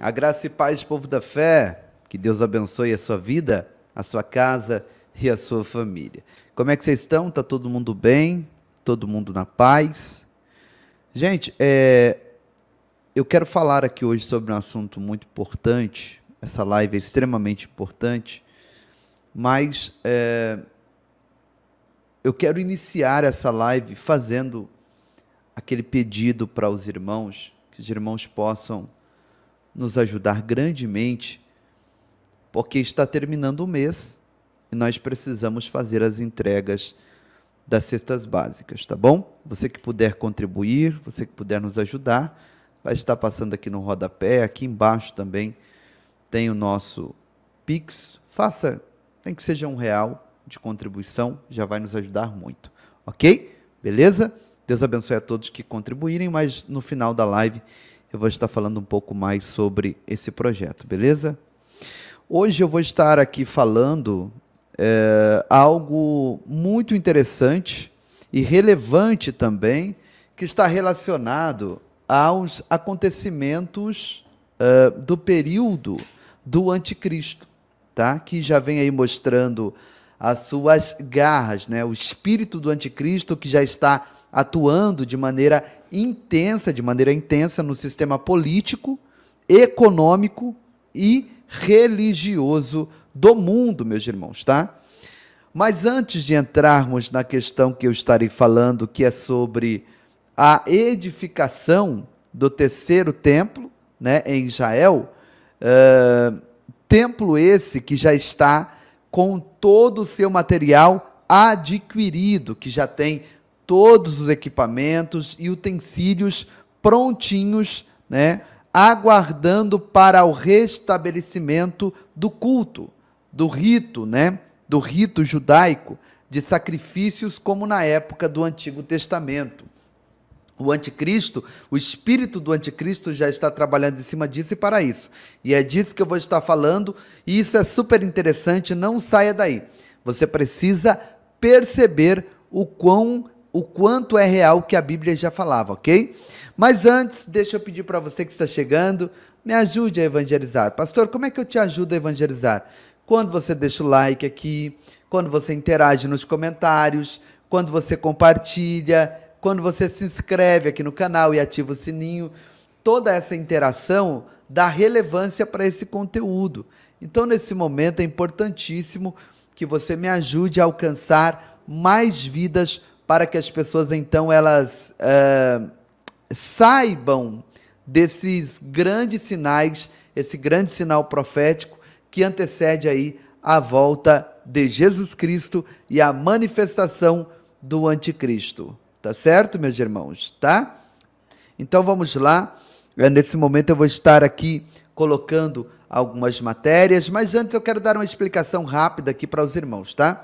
A graça e paz, povo da fé, que Deus abençoe a sua vida, a sua casa e a sua família. Como é que vocês estão? Tá todo mundo bem? Todo mundo na paz? Gente, é... eu quero falar aqui hoje sobre um assunto muito importante. Essa live é extremamente importante, mas é... eu quero iniciar essa live fazendo aquele pedido para os irmãos, que os irmãos possam nos ajudar grandemente, porque está terminando o mês e nós precisamos fazer as entregas das cestas básicas, tá bom? Você que puder contribuir, você que puder nos ajudar, vai estar passando aqui no rodapé, aqui embaixo também tem o nosso Pix. Faça, tem que seja um real de contribuição, já vai nos ajudar muito, ok? Beleza? Deus abençoe a todos que contribuírem, mas no final da live eu vou estar falando um pouco mais sobre esse projeto, beleza? Hoje eu vou estar aqui falando é, algo muito interessante e relevante também, que está relacionado aos acontecimentos é, do período do anticristo, tá? que já vem aí mostrando as suas garras, né? o espírito do anticristo que já está atuando de maneira intensa, de maneira intensa, no sistema político, econômico e religioso do mundo, meus irmãos, tá? Mas antes de entrarmos na questão que eu estarei falando, que é sobre a edificação do terceiro templo, né, em Israel, uh, templo esse que já está com todo o seu material adquirido, que já tem todos os equipamentos e utensílios prontinhos, né, aguardando para o restabelecimento do culto, do rito, né, do rito judaico de sacrifícios como na época do Antigo Testamento. O anticristo, o espírito do anticristo já está trabalhando em cima disso e para isso. E é disso que eu vou estar falando, e isso é super interessante, não saia daí. Você precisa perceber o quão o quanto é real que a Bíblia já falava, ok? Mas antes, deixa eu pedir para você que está chegando, me ajude a evangelizar. Pastor, como é que eu te ajudo a evangelizar? Quando você deixa o like aqui, quando você interage nos comentários, quando você compartilha, quando você se inscreve aqui no canal e ativa o sininho. Toda essa interação dá relevância para esse conteúdo. Então, nesse momento, é importantíssimo que você me ajude a alcançar mais vidas para que as pessoas então elas uh, saibam desses grandes sinais, esse grande sinal profético que antecede aí a volta de Jesus Cristo e a manifestação do anticristo. Tá certo, meus irmãos? Tá? Então vamos lá. Eh, nesse momento eu vou estar aqui colocando algumas matérias, mas antes eu quero dar uma explicação rápida aqui para os irmãos, tá?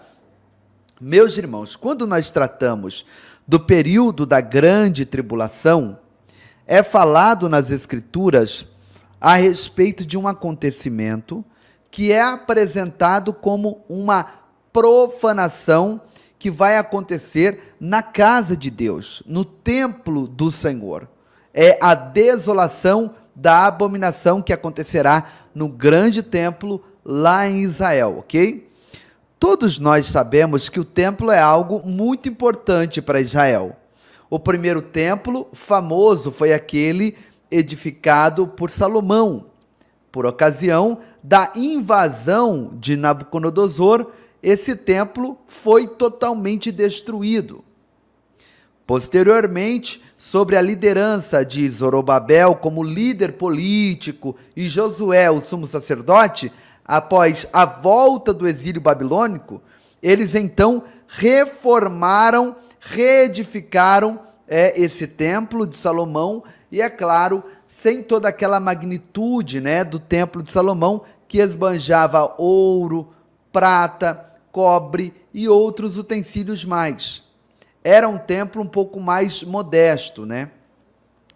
Meus irmãos, quando nós tratamos do período da grande tribulação, é falado nas Escrituras a respeito de um acontecimento que é apresentado como uma profanação que vai acontecer na casa de Deus, no templo do Senhor. É a desolação da abominação que acontecerá no grande templo lá em Israel, ok? Todos nós sabemos que o templo é algo muito importante para Israel. O primeiro templo famoso foi aquele edificado por Salomão, por ocasião da invasão de Nabucodonosor, esse templo foi totalmente destruído. Posteriormente, sobre a liderança de Zorobabel como líder político e Josué, o sumo sacerdote, após a volta do exílio babilônico, eles então reformaram, reedificaram é, esse templo de Salomão e, é claro, sem toda aquela magnitude né, do templo de Salomão que esbanjava ouro, prata, cobre e outros utensílios mais. Era um templo um pouco mais modesto, né?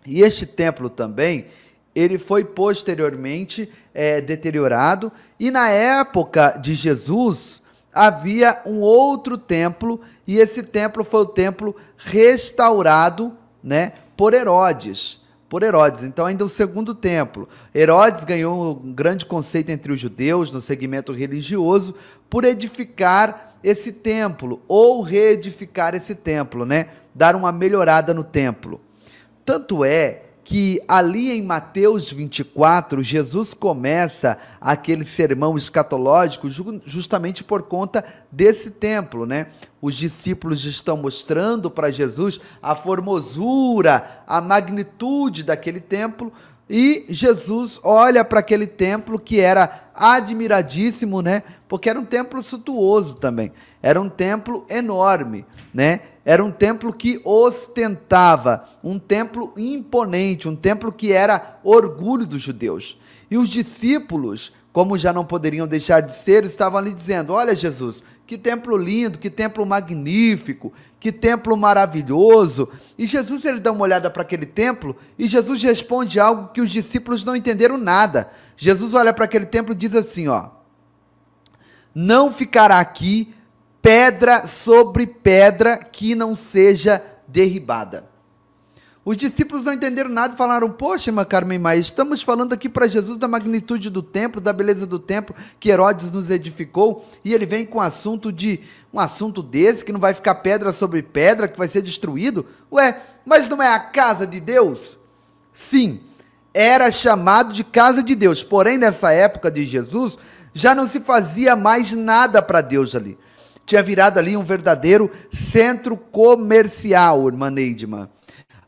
E este templo também, ele foi posteriormente é, deteriorado, e na época de Jesus havia um outro templo, e esse templo foi o templo restaurado né, por Herodes por Herodes. Então, ainda o segundo templo. Herodes ganhou um grande conceito entre os judeus no segmento religioso por edificar esse templo ou reedificar esse templo, né? Dar uma melhorada no templo. Tanto é que ali em Mateus 24, Jesus começa aquele sermão escatológico justamente por conta desse templo, né? Os discípulos estão mostrando para Jesus a formosura, a magnitude daquele templo, e Jesus olha para aquele templo que era admiradíssimo, né? Porque era um templo suntuoso também. Era um templo enorme, né? Era um templo que ostentava, um templo imponente, um templo que era orgulho dos judeus. E os discípulos, como já não poderiam deixar de ser, estavam ali dizendo: Olha, Jesus, que templo lindo, que templo magnífico, que templo maravilhoso. E Jesus ele dá uma olhada para aquele templo e Jesus responde algo que os discípulos não entenderam nada. Jesus olha para aquele templo e diz assim, ó: Não ficará aqui pedra sobre pedra que não seja derribada. Os discípulos não entenderam nada e falaram: Poxa, irmã Carmen Maia, estamos falando aqui para Jesus da magnitude do templo, da beleza do templo que Herodes nos edificou, e ele vem com um assunto de um assunto desse, que não vai ficar pedra sobre pedra, que vai ser destruído. Ué, mas não é a casa de Deus? Sim, era chamado de casa de Deus, porém nessa época de Jesus já não se fazia mais nada para Deus ali. Tinha virado ali um verdadeiro centro comercial, irmã Neidman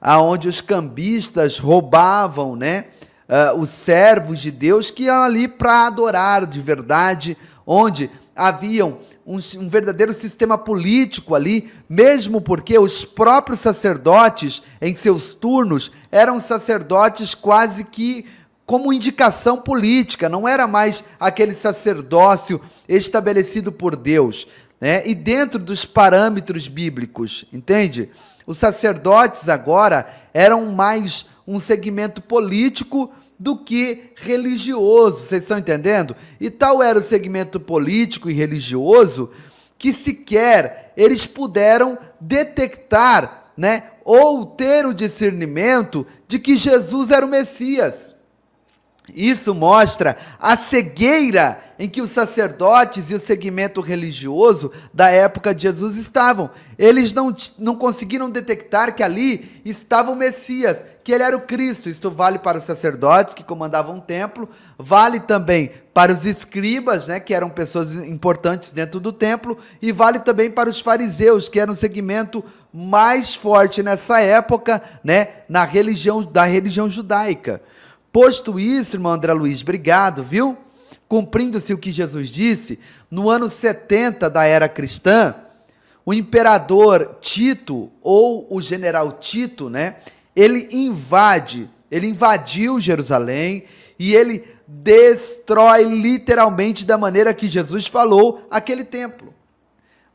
aonde os cambistas roubavam, né? Uh, os servos de Deus que iam ali para adorar de verdade, onde haviam um, um, verdadeiro sistema político ali, mesmo porque os próprios sacerdotes, em seus turnos, eram sacerdotes quase que como indicação política, não era mais aquele sacerdócio estabelecido por Deus. Né? E dentro dos parâmetros bíblicos, entende? Os sacerdotes agora eram mais um segmento político do que religioso, vocês estão entendendo? E tal era o segmento político e religioso que sequer eles puderam detectar, né, ou ter o discernimento de que Jesus era o Messias. Isso mostra a cegueira em que os sacerdotes e o segmento religioso da época de Jesus estavam. Eles não, não conseguiram detectar que ali estava o Messias, que ele era o Cristo. Isto vale para os sacerdotes que comandavam o templo, vale também para os escribas, né, que eram pessoas importantes dentro do templo, e vale também para os fariseus, que eram um segmento mais forte nessa época, né, na religião da religião judaica. Posto isso, irmão André Luiz, obrigado, viu? Cumprindo-se o que Jesus disse, no ano 70 da era cristã, o imperador Tito ou o general Tito, né? Ele invade, ele invadiu Jerusalém e ele destrói literalmente da maneira que Jesus falou aquele templo.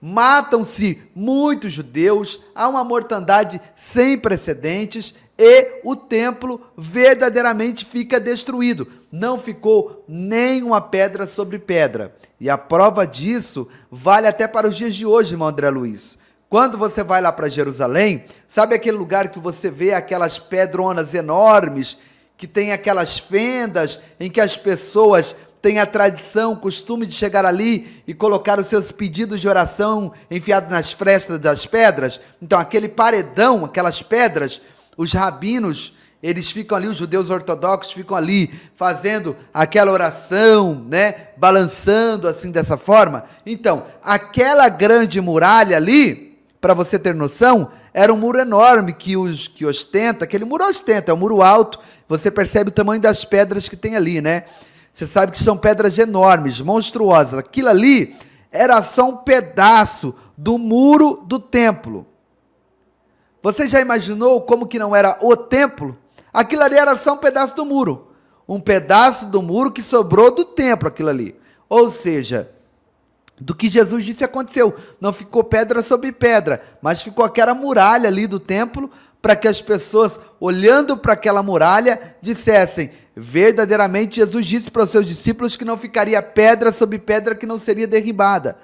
Matam-se muitos judeus, há uma mortandade sem precedentes e o templo verdadeiramente fica destruído. Não ficou nem uma pedra sobre pedra. E a prova disso vale até para os dias de hoje, irmão André Luiz. Quando você vai lá para Jerusalém, sabe aquele lugar que você vê aquelas pedronas enormes, que tem aquelas fendas em que as pessoas têm a tradição, o costume de chegar ali e colocar os seus pedidos de oração enfiados nas frestas das pedras? Então, aquele paredão, aquelas pedras, os rabinos, eles ficam ali, os judeus ortodoxos ficam ali fazendo aquela oração, né? Balançando assim dessa forma. Então, aquela grande muralha ali, para você ter noção, era um muro enorme que, os, que ostenta, aquele muro ostenta, é um muro alto, você percebe o tamanho das pedras que tem ali, né? Você sabe que são pedras enormes, monstruosas. Aquilo ali era só um pedaço do muro do templo. Você já imaginou como que não era o templo? Aquilo ali era só um pedaço do muro. Um pedaço do muro que sobrou do templo, aquilo ali. Ou seja, do que Jesus disse aconteceu. Não ficou pedra sobre pedra, mas ficou aquela muralha ali do templo para que as pessoas, olhando para aquela muralha, dissessem: verdadeiramente Jesus disse para os seus discípulos que não ficaria pedra sobre pedra que não seria derribada.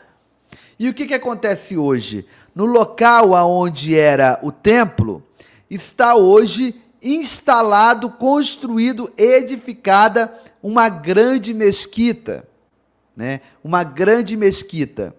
E o que, que acontece hoje? no local aonde era o templo, está hoje instalado, construído, edificada uma grande mesquita, né? Uma grande mesquita.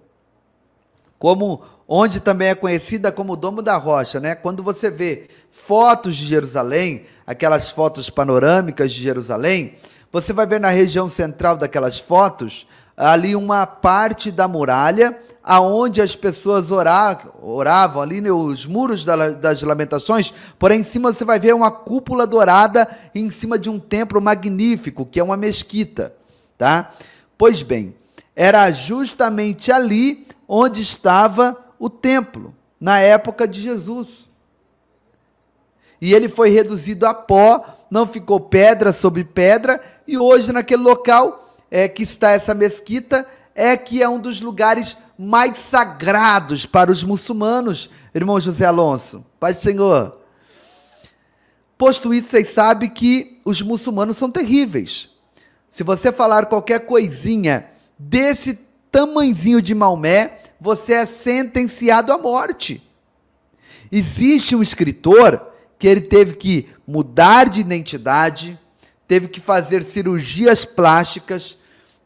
Como onde também é conhecida como Domo da Rocha, né? Quando você vê fotos de Jerusalém, aquelas fotos panorâmicas de Jerusalém, você vai ver na região central daquelas fotos ali uma parte da muralha aonde as pessoas oravam, ali né, os muros das lamentações, porém em cima você vai ver uma cúpula dourada em cima de um templo magnífico, que é uma mesquita, tá? Pois bem, era justamente ali onde estava o templo, na época de Jesus. E ele foi reduzido a pó, não ficou pedra sobre pedra, e hoje naquele local é que está essa mesquita, é que é um dos lugares mais sagrados para os muçulmanos, irmão José Alonso. Pai do Senhor. Posto isso, vocês sabem que os muçulmanos são terríveis. Se você falar qualquer coisinha desse tamanzinho de Maomé, você é sentenciado à morte. Existe um escritor que ele teve que mudar de identidade, teve que fazer cirurgias plásticas,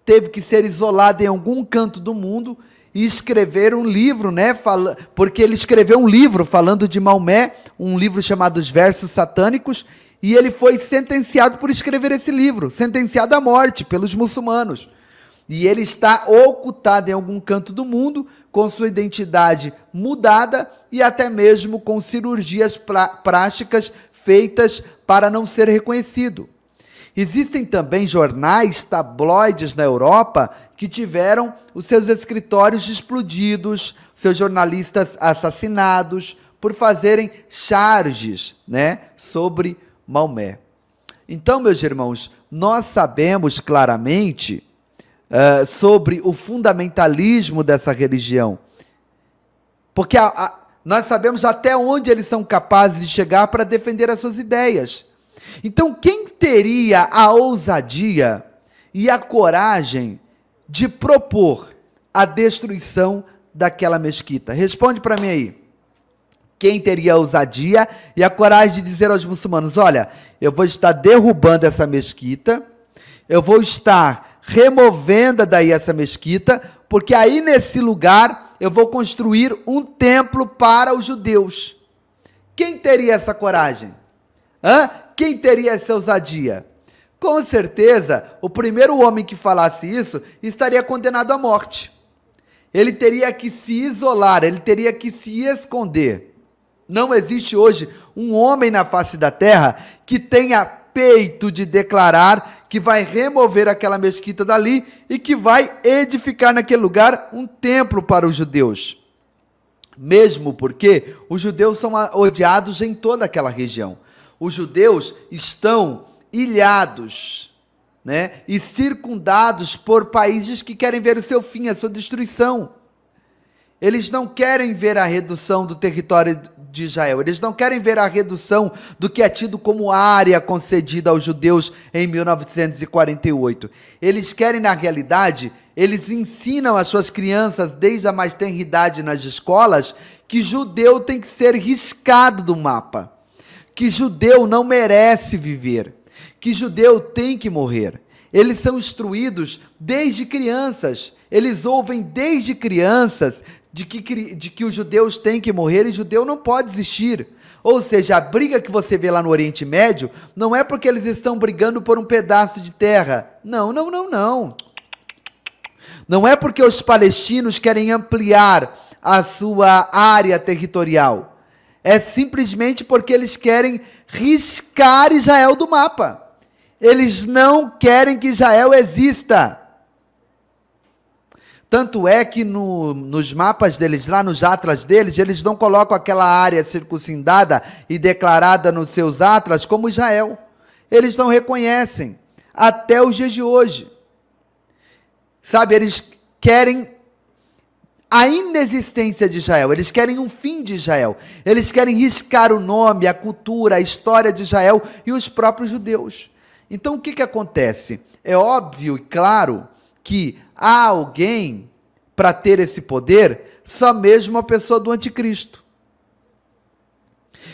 teve que ser isolado em algum canto do mundo e escrever um livro, né? Fala, porque ele escreveu um livro falando de Maomé, um livro chamado Os Versos Satânicos, e ele foi sentenciado por escrever esse livro, sentenciado à morte pelos muçulmanos. E ele está ocultado em algum canto do mundo, com sua identidade mudada e até mesmo com cirurgias plásticas feitas para não ser reconhecido. Existem também jornais, tabloides na Europa que tiveram os seus escritórios explodidos, seus jornalistas assassinados por fazerem charges, né, sobre Maomé. Então, meus irmãos, nós sabemos claramente uh, sobre o fundamentalismo dessa religião, porque a, a, nós sabemos até onde eles são capazes de chegar para defender as suas ideias. Então, quem teria a ousadia e a coragem de propor a destruição daquela mesquita? Responde para mim aí. Quem teria a ousadia e a coragem de dizer aos muçulmanos: olha, eu vou estar derrubando essa mesquita, eu vou estar removendo daí essa mesquita, porque aí nesse lugar eu vou construir um templo para os judeus. Quem teria essa coragem? Hã? quem teria essa ousadia? Com certeza, o primeiro homem que falasse isso estaria condenado à morte. Ele teria que se isolar, ele teria que se esconder. Não existe hoje um homem na face da terra que tenha peito de declarar que vai remover aquela mesquita dali e que vai edificar naquele lugar um templo para os judeus. Mesmo porque os judeus são odiados em toda aquela região. Os judeus estão ilhados né, e circundados por países que querem ver o seu fim, a sua destruição. Eles não querem ver a redução do território de Israel, eles não querem ver a redução do que é tido como área concedida aos judeus em 1948. Eles querem, na realidade, eles ensinam às suas crianças desde a mais tenra idade nas escolas que judeu tem que ser riscado do mapa que judeu não merece viver, que judeu tem que morrer. Eles são instruídos desde crianças, eles ouvem desde crianças de que, de que os judeus têm que morrer e judeu não pode existir. Ou seja, a briga que você vê lá no Oriente Médio não é porque eles estão brigando por um pedaço de terra. Não, não, não, não. Não é porque os palestinos querem ampliar a sua área territorial. É simplesmente porque eles querem riscar Israel do mapa. Eles não querem que Israel exista. Tanto é que no, nos mapas deles, lá nos atlas deles, eles não colocam aquela área circuncindada e declarada nos seus atlas como Israel. Eles não reconhecem até os dias de hoje. Sabe, eles querem a inexistência de Israel, eles querem um fim de Israel, eles querem riscar o nome, a cultura, a história de Israel e os próprios judeus. Então o que, que acontece? É óbvio e claro que há alguém para ter esse poder, só mesmo a pessoa do anticristo.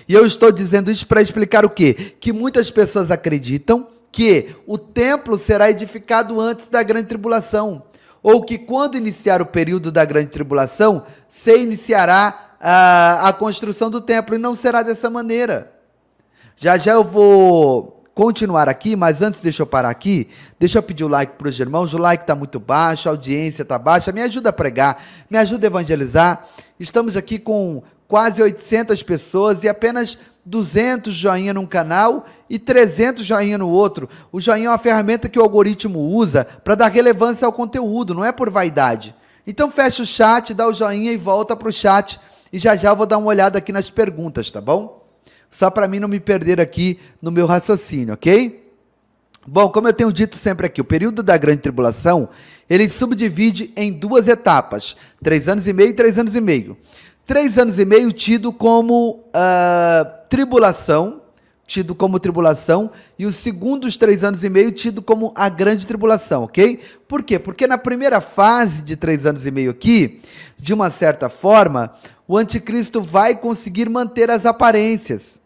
E eu estou dizendo isso para explicar o quê? Que muitas pessoas acreditam que o templo será edificado antes da grande tribulação ou que quando iniciar o período da grande tribulação, se iniciará a, ah, a construção do templo, e não será dessa maneira. Já já eu vou continuar aqui, mas antes deixa eu parar aqui, deixa eu pedir o like para os irmãos, o like está muito baixo, a audiência está baixa, me ajuda a pregar, me ajuda a evangelizar, estamos aqui com quase 800 pessoas e apenas 200 joinha num canal e 300 joinha no outro. O joinha é uma ferramenta que o algoritmo usa para dar relevância ao conteúdo, não é por vaidade. Então fecha o chat, dá o joinha e volta para o chat. E já já vou dar uma olhada aqui nas perguntas, tá bom? Só para mim não me perder aqui no meu raciocínio, ok? Bom, como eu tenho dito sempre aqui, o período da grande tribulação, ele subdivide em duas etapas, três anos e meio e três anos e meio. Três anos e meio tido como... Uh, tribulação, tido como tribulação, e os segundos três anos e meio, tido como a grande tribulação, ok? Por quê? Porque na primeira fase de três anos e meio aqui, de uma certa forma, o anticristo vai conseguir manter as aparências.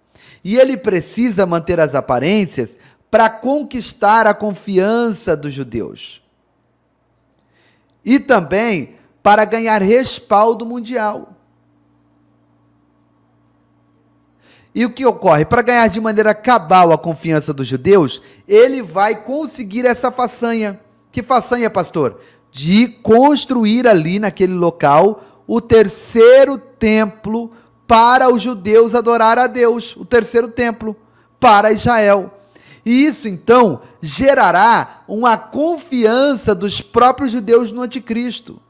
E ele precisa manter as aparências para conquistar a confiança dos judeus. E também para ganhar respaldo mundial. E o que ocorre? Para ganhar de maneira cabal a confiança dos judeus, ele vai conseguir essa façanha. Que façanha, pastor? De construir ali naquele local o terceiro templo para os judeus adorar a Deus, o terceiro templo para Israel. E isso então gerará uma confiança dos próprios judeus no anticristo.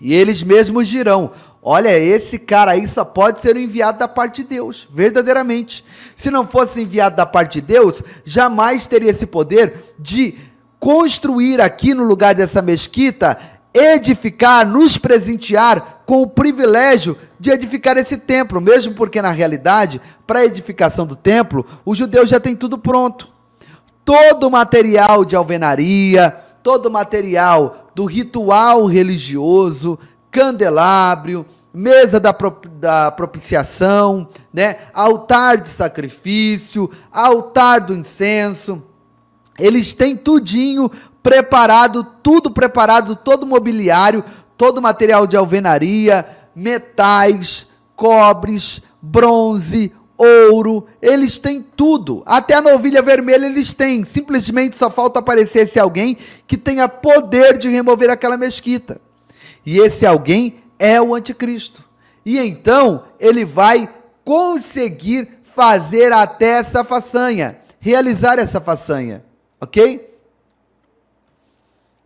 E eles mesmos dirão: Olha, esse cara aí só pode ser enviado da parte de Deus, verdadeiramente. Se não fosse enviado da parte de Deus, jamais teria esse poder de construir aqui no lugar dessa mesquita, edificar, nos presentear com o privilégio de edificar esse templo, mesmo porque na realidade, para a edificação do templo, os judeus já têm tudo pronto. Todo o material de alvenaria, todo o material do ritual religioso candelabro, mesa da, prop, da propiciação, né? altar de sacrifício, altar do incenso. Eles têm tudinho preparado, tudo preparado, todo mobiliário, todo material de alvenaria, metais, cobres, bronze, ouro, eles têm tudo. Até a novilha vermelha eles têm. Simplesmente só falta aparecer esse alguém que tenha poder de remover aquela mesquita. E esse alguém é o anticristo. E então ele vai conseguir fazer até essa façanha, realizar essa façanha, ok?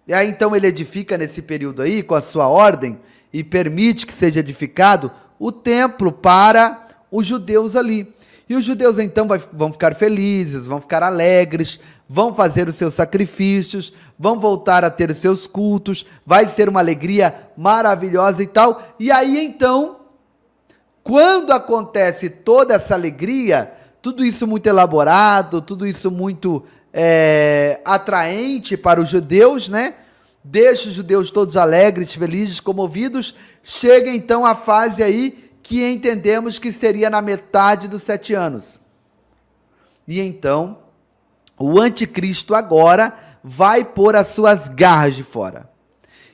E aí então ele edifica nesse período aí, com a sua ordem, e permite que seja edificado o templo para os judeus ali. E os judeus então vão ficar felizes, vão ficar alegres, vão fazer os seus sacrifícios, vão voltar a ter os seus cultos, vai ser uma alegria maravilhosa e tal. E aí então, quando acontece toda essa alegria, tudo isso muito elaborado, tudo isso muito é, atraente para os judeus, né? Deixa os judeus todos alegres, felizes, comovidos. Chega então a fase aí que entendemos que seria na metade dos sete anos. E então, o anticristo agora vai pôr as suas garras de fora.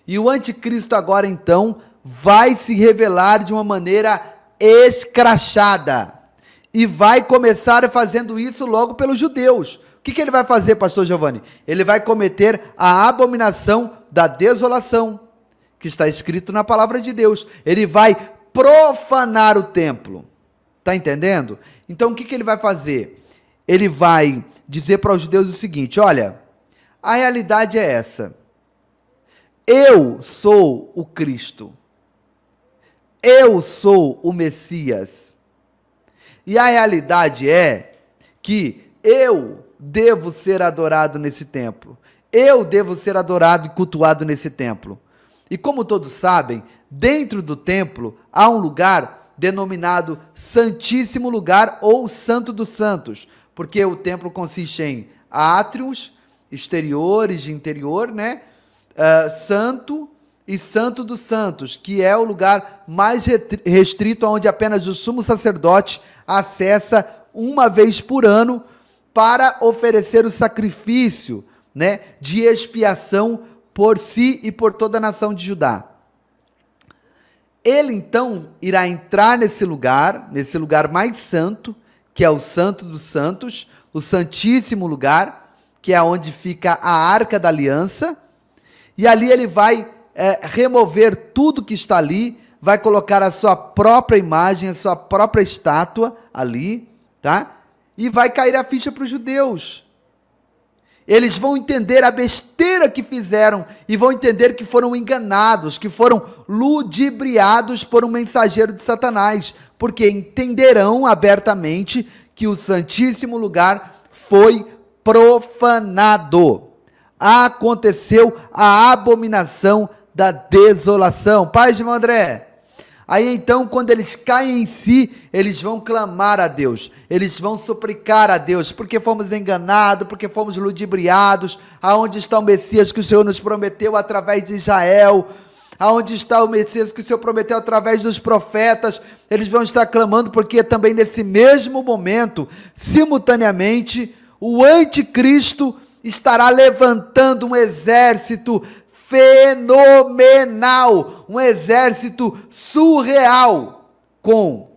E o anticristo agora então vai se revelar de uma maneira escrachada. E vai começar fazendo isso logo pelos judeus. O que, que ele vai fazer, pastor Giovanni? Ele vai cometer a abominação da desolação, que está escrito na palavra de Deus. Ele vai profanar o templo. Tá entendendo? Então o que, que ele vai fazer? Ele vai dizer para os judeus o seguinte: olha, a realidade é essa. Eu sou o Cristo. Eu sou o Messias. E a realidade é que eu devo ser adorado nesse templo. Eu devo ser adorado e cultuado nesse templo. E como todos sabem, Dentro do templo há um lugar denominado Santíssimo Lugar ou Santo dos Santos, porque o templo consiste em átrios, exteriores, interior, né? Uh, santo e Santo dos Santos, que é o lugar mais restrito, onde apenas o sumo sacerdote acessa uma vez por ano para oferecer o sacrifício né, de expiação por si e por toda a nação de Judá. Ele então irá entrar nesse lugar, nesse lugar mais santo, que é o Santo dos Santos, o Santíssimo Lugar, que é onde fica a Arca da Aliança, e ali ele vai é, remover tudo que está ali, vai colocar a sua própria imagem, a sua própria estátua ali, tá? E vai cair a ficha para os judeus eles vão entender a besteira que fizeram e vão entender que foram enganados, que foram ludibriados por um mensageiro de Satanás, porque entenderão abertamente que o Santíssimo Lugar foi profanado. Aconteceu a abominação da desolação. Paz de André. Aí então, quando eles caem em si, eles vão clamar a Deus, eles vão suplicar a Deus, porque fomos enganados, porque fomos ludibriados. Aonde está o Messias que o Senhor nos prometeu através de Israel? Aonde está o Messias que o Senhor prometeu através dos profetas? Eles vão estar clamando, porque também nesse mesmo momento, simultaneamente, o anticristo estará levantando um exército fenomenal, um exército surreal com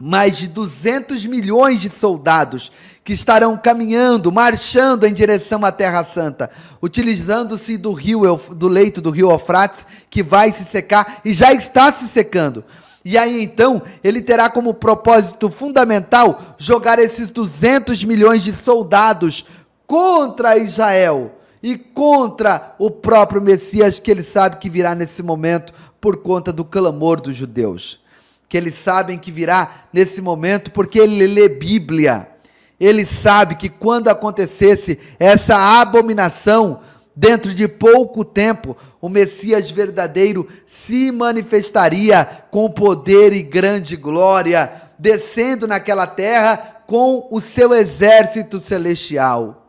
mais de 200 milhões de soldados que estarão caminhando, marchando em direção à Terra Santa, utilizando-se do rio do leito do rio Eufrates, que vai se secar e já está se secando. E aí então, ele terá como propósito fundamental jogar esses 200 milhões de soldados contra Israel e contra o próprio Messias que ele sabe que virá nesse momento por conta do clamor dos judeus. Que eles sabem que virá nesse momento porque ele lê Bíblia. Ele sabe que quando acontecesse essa abominação, dentro de pouco tempo, o Messias verdadeiro se manifestaria com poder e grande glória, descendo naquela terra com o seu exército celestial.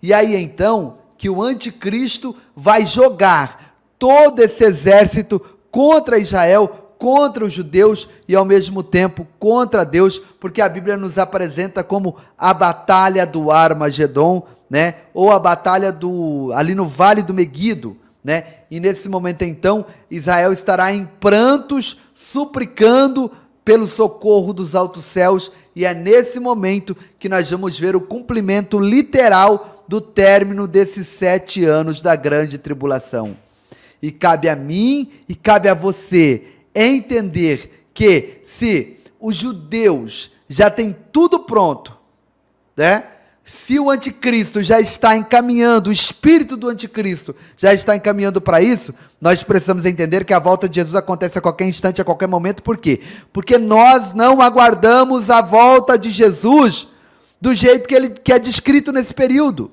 E aí então, que o anticristo vai jogar todo esse exército contra Israel, contra os judeus e ao mesmo tempo contra Deus, porque a Bíblia nos apresenta como a batalha do Armagedon, né? Ou a batalha do ali no Vale do Meguido, né? E nesse momento então, Israel estará em prantos, suplicando pelo socorro dos altos céus, e é nesse momento que nós vamos ver o cumprimento literal do término desses sete anos da grande tribulação. E cabe a mim e cabe a você entender que se os judeus já têm tudo pronto, né? Se o anticristo já está encaminhando, o espírito do anticristo já está encaminhando para isso, nós precisamos entender que a volta de Jesus acontece a qualquer instante, a qualquer momento, por quê? Porque nós não aguardamos a volta de Jesus do jeito que, ele, que é descrito nesse período.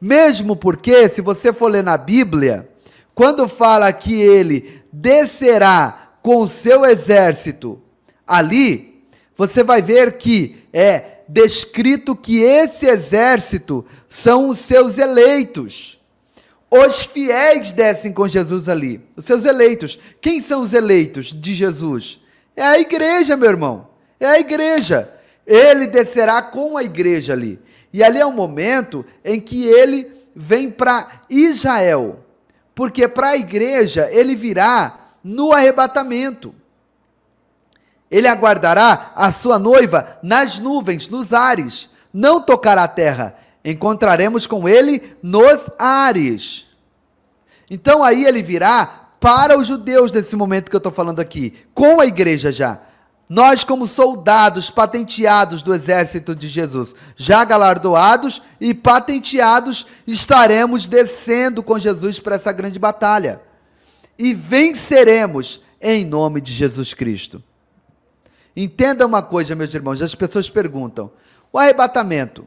Mesmo porque, se você for ler na Bíblia, quando fala que ele descerá com o seu exército ali, você vai ver que é descrito que esse exército são os seus eleitos. Os fiéis descem com Jesus ali, os seus eleitos. Quem são os eleitos de Jesus? É a igreja, meu irmão. É a igreja. Ele descerá com a igreja ali. E ali é um momento em que ele vem para Israel. Porque para a igreja ele virá no arrebatamento. Ele aguardará a sua noiva nas nuvens, nos ares. Não tocará a terra. Encontraremos com ele nos ares. Então aí ele virá para os judeus nesse momento que eu estou falando aqui, com a igreja já. Nós, como soldados patenteados do exército de Jesus, já galardoados e patenteados, estaremos descendo com Jesus para essa grande batalha. E venceremos em nome de Jesus Cristo. Entenda uma coisa, meus irmãos, as pessoas perguntam: o arrebatamento,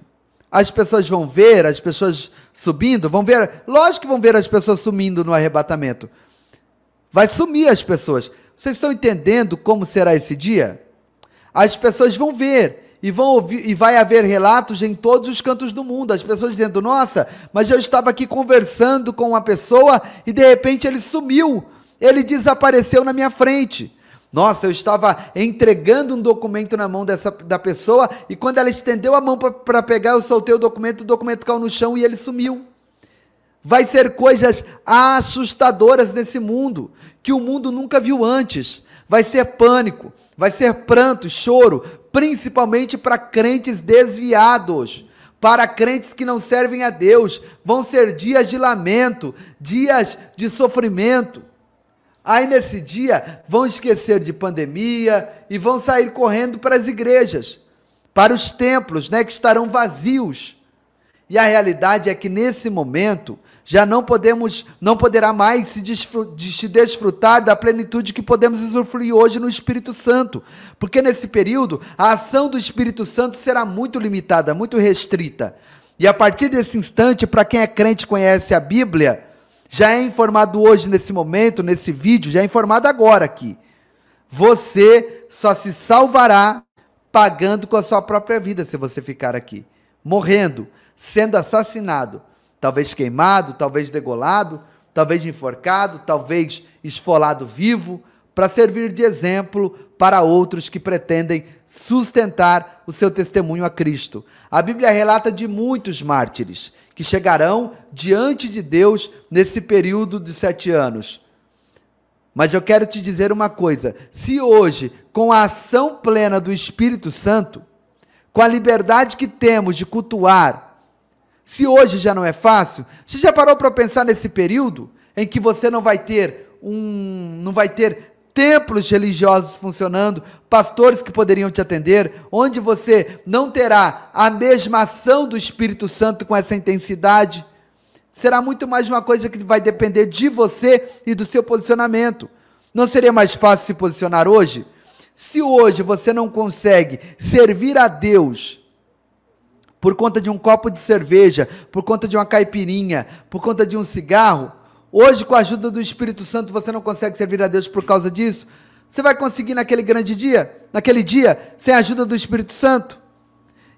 as pessoas vão ver as pessoas subindo, vão ver, lógico que vão ver as pessoas sumindo no arrebatamento. Vai sumir as pessoas. Vocês estão entendendo como será esse dia? As pessoas vão ver e vão ouvir e vai haver relatos em todos os cantos do mundo, as pessoas dizendo: "Nossa, mas eu estava aqui conversando com uma pessoa e de repente ele sumiu, ele desapareceu na minha frente". Nossa, eu estava entregando um documento na mão dessa, da pessoa e quando ela estendeu a mão para pegar, eu soltei o documento, o documento caiu no chão e ele sumiu. Vai ser coisas assustadoras nesse mundo, que o mundo nunca viu antes. Vai ser pânico, vai ser pranto, choro, principalmente para crentes desviados para crentes que não servem a Deus. Vão ser dias de lamento, dias de sofrimento, Aí nesse dia vão esquecer de pandemia e vão sair correndo para as igrejas, para os templos, né, que estarão vazios. E a realidade é que nesse momento já não podemos, não poderá mais se, se desfrutar da plenitude que podemos usufruir hoje no Espírito Santo, porque nesse período a ação do Espírito Santo será muito limitada, muito restrita. E a partir desse instante, para quem é crente conhece a Bíblia, já é informado hoje, nesse momento, nesse vídeo, já é informado agora aqui. Você só se salvará pagando com a sua própria vida se você ficar aqui. Morrendo, sendo assassinado, talvez queimado, talvez degolado, talvez enforcado, talvez esfolado vivo, para servir de exemplo para outros que pretendem sustentar o seu testemunho a Cristo. A Bíblia relata de muitos mártires que chegarão diante de Deus nesse período de sete anos. Mas eu quero te dizer uma coisa: se hoje, com a ação plena do Espírito Santo, com a liberdade que temos de cultuar, se hoje já não é fácil, você já parou para pensar nesse período em que você não vai ter um, não vai ter templos religiosos funcionando, pastores que poderiam te atender, onde você não terá a mesma ação do Espírito Santo com essa intensidade. Será muito mais uma coisa que vai depender de você e do seu posicionamento. Não seria mais fácil se posicionar hoje? Se hoje você não consegue servir a Deus por conta de um copo de cerveja, por conta de uma caipirinha, por conta de um cigarro, Hoje, com a ajuda do Espírito Santo, você não consegue servir a Deus por causa disso? Você vai conseguir naquele grande dia, naquele dia, sem a ajuda do Espírito Santo?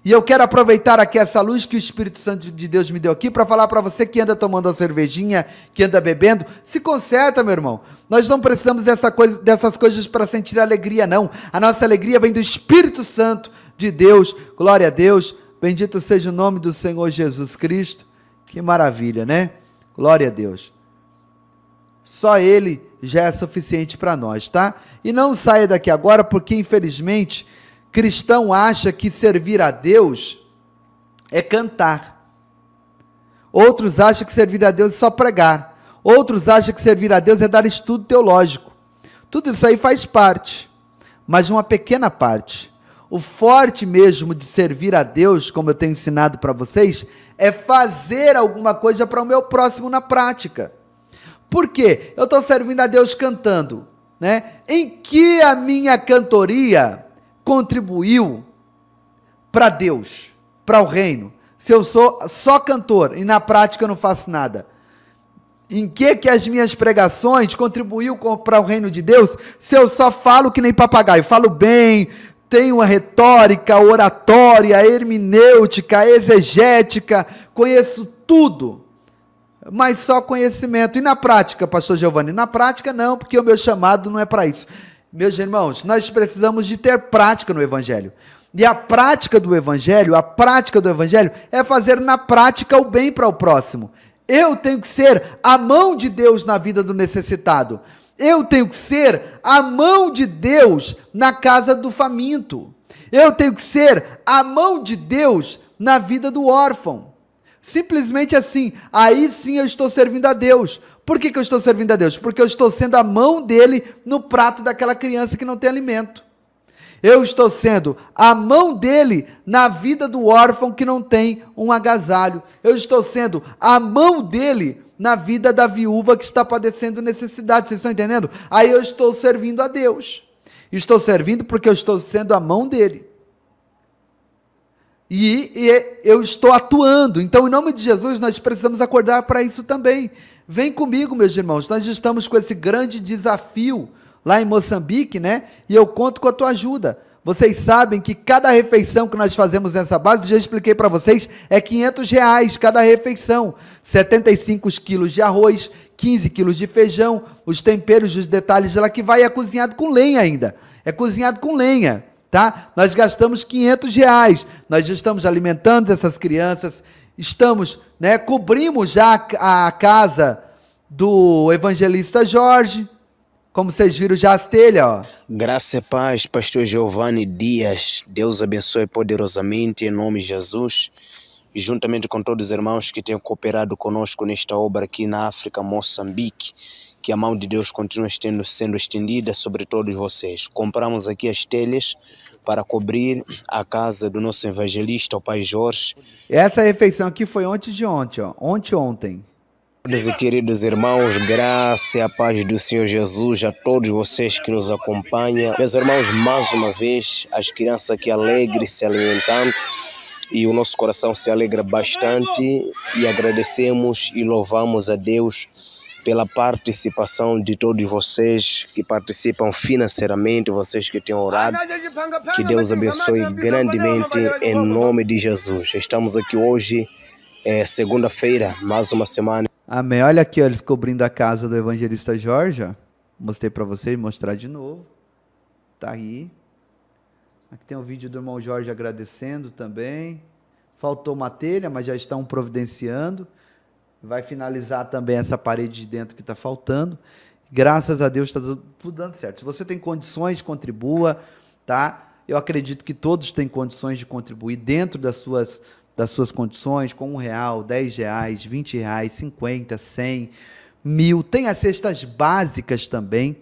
E eu quero aproveitar aqui essa luz que o Espírito Santo de Deus me deu aqui para falar para você que anda tomando a cervejinha, que anda bebendo, se conserta, meu irmão. Nós não precisamos dessa coisa, dessas coisas para sentir alegria, não. A nossa alegria vem do Espírito Santo de Deus. Glória a Deus. Bendito seja o nome do Senhor Jesus Cristo. Que maravilha, né? Glória a Deus. Só ele já é suficiente para nós, tá? E não saia daqui agora, porque infelizmente cristão acha que servir a Deus é cantar. Outros acham que servir a Deus é só pregar. Outros acham que servir a Deus é dar estudo teológico. Tudo isso aí faz parte, mas uma pequena parte. O forte mesmo de servir a Deus, como eu tenho ensinado para vocês, é fazer alguma coisa para o meu próximo na prática. Por quê? Eu estou servindo a Deus cantando, né? Em que a minha cantoria contribuiu para Deus, para o reino? Se eu sou só cantor e na prática eu não faço nada, em que que as minhas pregações contribuiu para o reino de Deus? Se eu só falo que nem papagaio, falo bem, tenho a retórica, a oratória, a hermenêutica, exegética, conheço tudo mas só conhecimento. E na prática, pastor Giovanni? Na prática, não, porque o meu chamado não é para isso. Meus irmãos, nós precisamos de ter prática no Evangelho. E a prática do Evangelho, a prática do Evangelho é fazer na prática o bem para o próximo. Eu tenho que ser a mão de Deus na vida do necessitado. Eu tenho que ser a mão de Deus na casa do faminto. Eu tenho que ser a mão de Deus na vida do órfão. Simplesmente assim. Aí sim eu estou servindo a Deus. Por que, que eu estou servindo a Deus? Porque eu estou sendo a mão dele no prato daquela criança que não tem alimento. Eu estou sendo a mão dele na vida do órfão que não tem um agasalho. Eu estou sendo a mão dele na vida da viúva que está padecendo necessidade. Vocês estão entendendo? Aí eu estou servindo a Deus. Estou servindo porque eu estou sendo a mão dele. E, e é, eu estou atuando. Então, em nome de Jesus, nós precisamos acordar para isso também. Vem comigo, meus irmãos. Nós estamos com esse grande desafio lá em Moçambique, né? E eu conto com a tua ajuda. Vocês sabem que cada refeição que nós fazemos nessa base, já expliquei para vocês, é 500 reais cada refeição. 75 quilos de arroz, 15 quilos de feijão, os temperos, os detalhes lá que vai é cozinhado com lenha ainda. É cozinhado com lenha tá? Nós gastamos 500 reais, nós estamos alimentando essas crianças, estamos, né, cobrimos já a, casa do evangelista Jorge, como vocês viram já as telhas, ó. Graça e paz, pastor Giovanni Dias, Deus abençoe poderosamente em nome de Jesus, juntamente com todos os irmãos que têm cooperado conosco nesta obra aqui na África, Moçambique que a mão de Deus continue estendo, sendo estendida sobre todos vocês. Compramos aqui as telhas para cobrir a casa do nosso evangelista, o Pai Jorge. Essa refeição aqui foi ontem de ontem, ó. ontem ontem. Queridos e queridos irmãos, graça e a paz do Senhor Jesus a todos vocês que nos acompanham. Meus irmãos, mais uma vez, as crianças aqui alegres se alimentando e o nosso coração se alegra bastante e agradecemos e louvamos a Deus pela participação de todos vocês que participam financeiramente, vocês que têm orado. Que Deus abençoe grandemente em nome de Jesus. Estamos aqui hoje, é, segunda-feira, mais uma semana. Amém. Olha aqui, ó, descobrindo a casa do evangelista Jorge. Mostrei para vocês, mostrar de novo. Tá aí. Aqui tem um vídeo do irmão Jorge agradecendo também. Faltou uma telha, mas já estão providenciando vai finalizar também essa parede de dentro que está faltando. Graças a Deus está tudo dando certo. Se você tem condições, contribua, tá? Eu acredito que todos têm condições de contribuir dentro das suas, das suas condições, com um real, dez reais, vinte reais, cinquenta, cem, mil. Tem as cestas básicas também.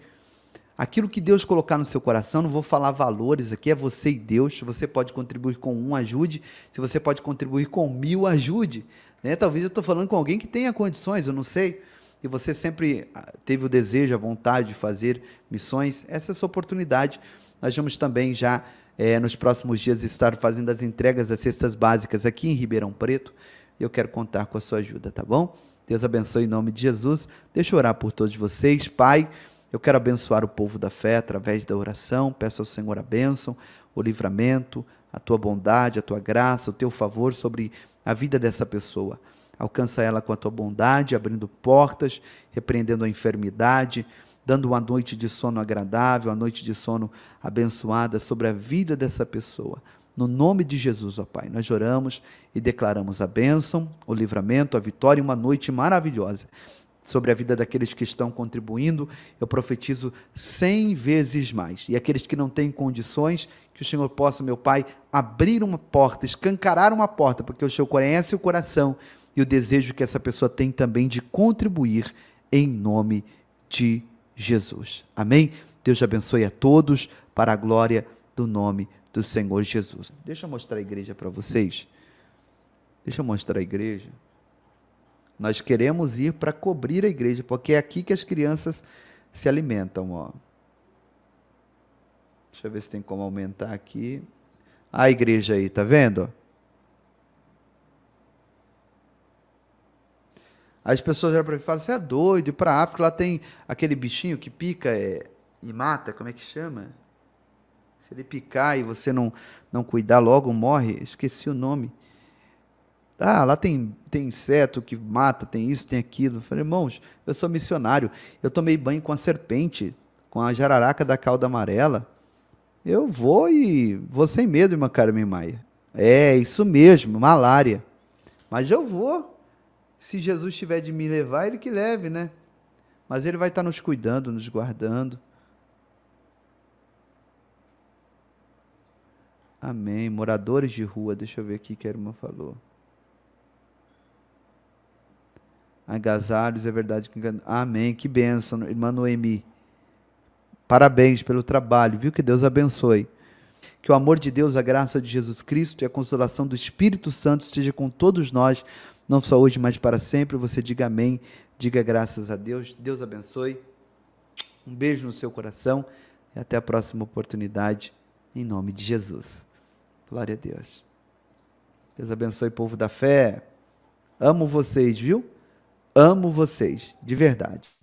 Aquilo que Deus colocar no seu coração, não vou falar valores aqui, é você e Deus. Se você pode contribuir com um, ajude. Se você pode contribuir com mil, ajude. Né? Talvez eu estou falando com alguém que tenha condições, eu não sei. E você sempre ah, teve o desejo, a vontade de fazer missões. Essa é a sua oportunidade. Nós vamos também já, é, nos próximos dias, estar fazendo as entregas das cestas básicas aqui em Ribeirão Preto. Eu quero contar com a sua ajuda, tá bom? Deus abençoe em nome de Jesus. Deixa eu orar por todos vocês. Pai, eu quero abençoar o povo da fé através da oração. Peço ao Senhor a bênção, o livramento, a tua bondade, a tua graça, o teu favor sobre a vida dessa pessoa. Alcança ela com a tua bondade, abrindo portas, repreendendo a enfermidade, dando uma noite de sono agradável, uma noite de sono abençoada sobre a vida dessa pessoa. No nome de Jesus, ó Pai, nós oramos e declaramos a bênção, o livramento, a vitória e uma noite maravilhosa sobre a vida daqueles que estão contribuindo, eu profetizo cem vezes mais. E aqueles que não têm condições, que o Senhor possa, meu Pai, abrir uma porta, escancarar uma porta, porque o Senhor conhece o coração e o desejo que essa pessoa tem também de contribuir em nome de Jesus. Amém? Deus abençoe a todos para a glória do nome do Senhor Jesus. Deixa eu mostrar a igreja para vocês. Deixa eu mostrar a igreja. Nós queremos ir para cobrir a igreja, porque é aqui que as crianças se alimentam. Ó. Deixa eu ver se tem como aumentar aqui. A igreja aí, tá vendo? As pessoas olham para mim e falam: você é doido, e para a África lá tem aquele bichinho que pica é, e mata, como é que chama? Se ele picar e você não, não cuidar logo, morre. Esqueci o nome. Ah, lá tem, tem inseto que mata, tem isso, tem aquilo. Eu falei, irmãos, eu sou missionário. Eu tomei banho com a serpente, com a jararaca da cauda amarela. Eu vou e vou sem medo, irmã Carmen Maia. É, isso mesmo, malária. Mas eu vou. Se Jesus tiver de me levar, ele que leve, né? Mas ele vai estar nos cuidando, nos guardando. Amém. Moradores de rua, deixa eu ver aqui que a irmã falou. agasalhos, é verdade que Amém, que bênção, irmã Noemi. Parabéns pelo trabalho, viu? Que Deus abençoe. Que o amor de Deus, a graça de Jesus Cristo e a consolação do Espírito Santo esteja com todos nós, não só hoje, mas para sempre. Você diga amém, diga graças a Deus. Deus abençoe. Um beijo no seu coração e até a próxima oportunidade, em nome de Jesus. Glória a Deus. Deus abençoe, povo da fé. Amo vocês, viu? Amo vocês, de verdade.